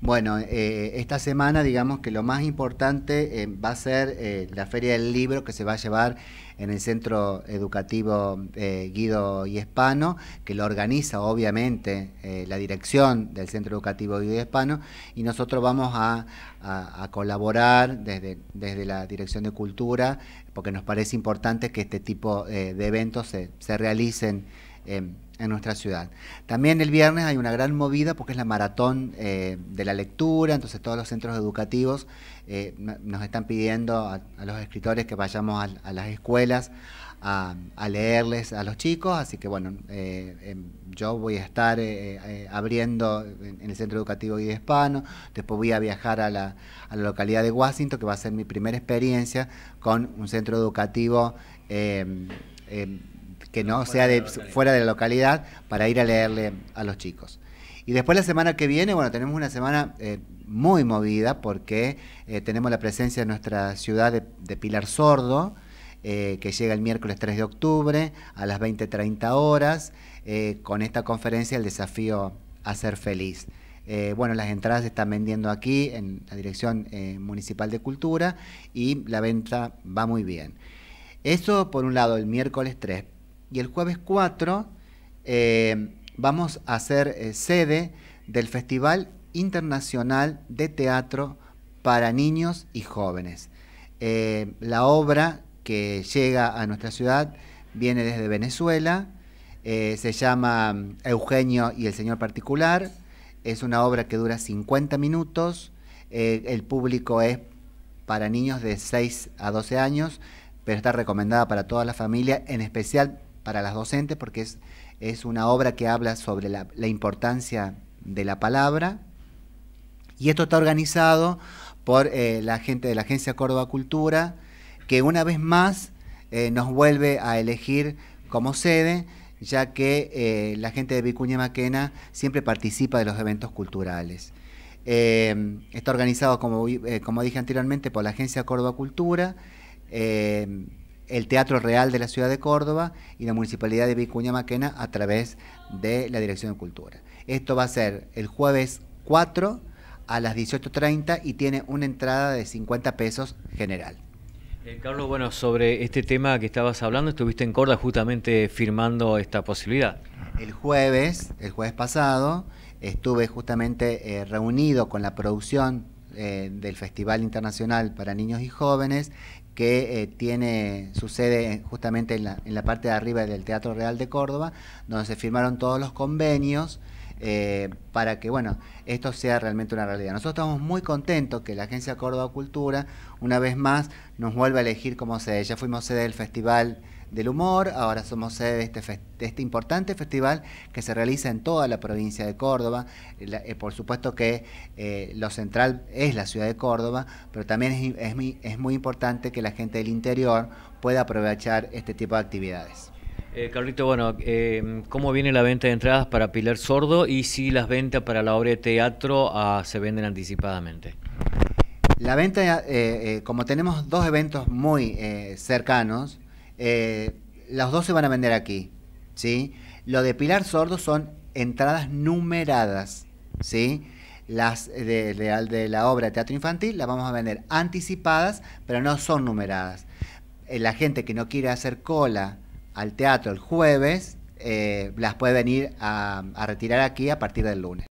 Bueno, eh, esta semana digamos que lo más importante eh, va a ser eh, la Feria del Libro que se va a llevar en el Centro Educativo Guido y Hispano, que lo organiza obviamente la dirección del Centro Educativo Guido y Hispano, y nosotros vamos a, colaborar desde, desde la Dirección de Cultura, porque nos parece importante que este tipo de eventos se, se realicen en nuestra ciudad. También el viernes hay una gran movida porque es la maratón eh, de la lectura, entonces todos los centros educativos eh, nos están pidiendo a, los escritores que vayamos a, las escuelas a, leerles a los chicos, así que bueno, eh, em, yo voy a estar abriendo en, el Centro Educativo Guía Hispano, después voy a viajar a la, localidad de Washington, que va a ser mi primera experiencia con un centro educativo. Em, em, que no, sea de, fuera de la localidad para ir a leerle a los chicos. Y después la semana que viene, bueno, tenemos una semana eh, muy movida porque eh, tenemos la presencia de nuestra ciudad de, Pilar Sordo, eh, que llega el miércoles 3 de octubre a las 20.30 horas, con esta conferencia El desafío a ser feliz. bueno, las entradas se están vendiendo aquí en la Dirección Municipal de Cultura y la venta va muy bien. Eso por un lado el miércoles 3 y el jueves 4 eh, vamos a ser eh, sede del Festival Internacional de Teatro para Niños y Jóvenes. Eh, la obra que llega a nuestra ciudad viene desde Venezuela, se llama mm, Eugenio y el Señor Particular, es una obra que dura 50 minutos, el público es para niños de 6 a 12 años, pero está recomendada para toda la familia, en especial para las docentes porque es, es una obra que habla sobre la, importancia de la palabra. Y esto está organizado por eh, la gente de la Agencia Córdoba Cultura, que una vez más eh, nos vuelve a elegir como sede, ya que eh, la gente de Vicuña Maquena siempre participa de los eventos culturales. está organizado, como, como dije anteriormente, por la Agencia Córdoba Cultura el Teatro Real de la Ciudad de Córdoba y la Municipalidad de Vicuña Maquena a través de la Dirección de Cultura. Esto va a ser el jueves 4 a las 18.30 y tiene una entrada de 50 pesos general. Eh, Carlos, bueno, sobre este tema que estabas hablando, estuviste en Córdoba justamente firmando esta posibilidad. El jueves, el jueves pasado, estuve justamente eh, reunido con la producción eh, del Festival Internacional para Niños y Jóvenes, que eh, tiene su sede justamente en la, en la parte de arriba del Teatro Real de Córdoba, donde se firmaron todos los convenios. Eh, para que bueno, esto sea realmente una realidad. Nosotros estamos muy contentos que la Agencia Córdoba Cultura, una vez más, nos vuelva a elegir como sede. Ya fuimos sede del Festival del Humor, ahora somos sede de este, este importante festival que se realiza en toda la provincia de Córdoba. Eh, por supuesto que eh, lo central es la ciudad de Córdoba, pero también es muy importante que la gente del interior pueda aprovechar este tipo de actividades. Eh, Carlito, bueno, eh, ¿cómo viene la venta de entradas para Pilar Sordo y si las ventas para la obra de teatro ah, se venden anticipadamente? La venta, eh, como tenemos dos eventos muy cercanos, los dos se van a vender aquí, ¿sí? Lo de Pilar Sordo son entradas numeradas, ¿sí? Las de, de la obra de teatro infantil las vamos a vender anticipadas, pero no son numeradas. La gente que no quiere hacer cola al teatro el jueves, eh, las puede venir a retirar aquí a partir del lunes.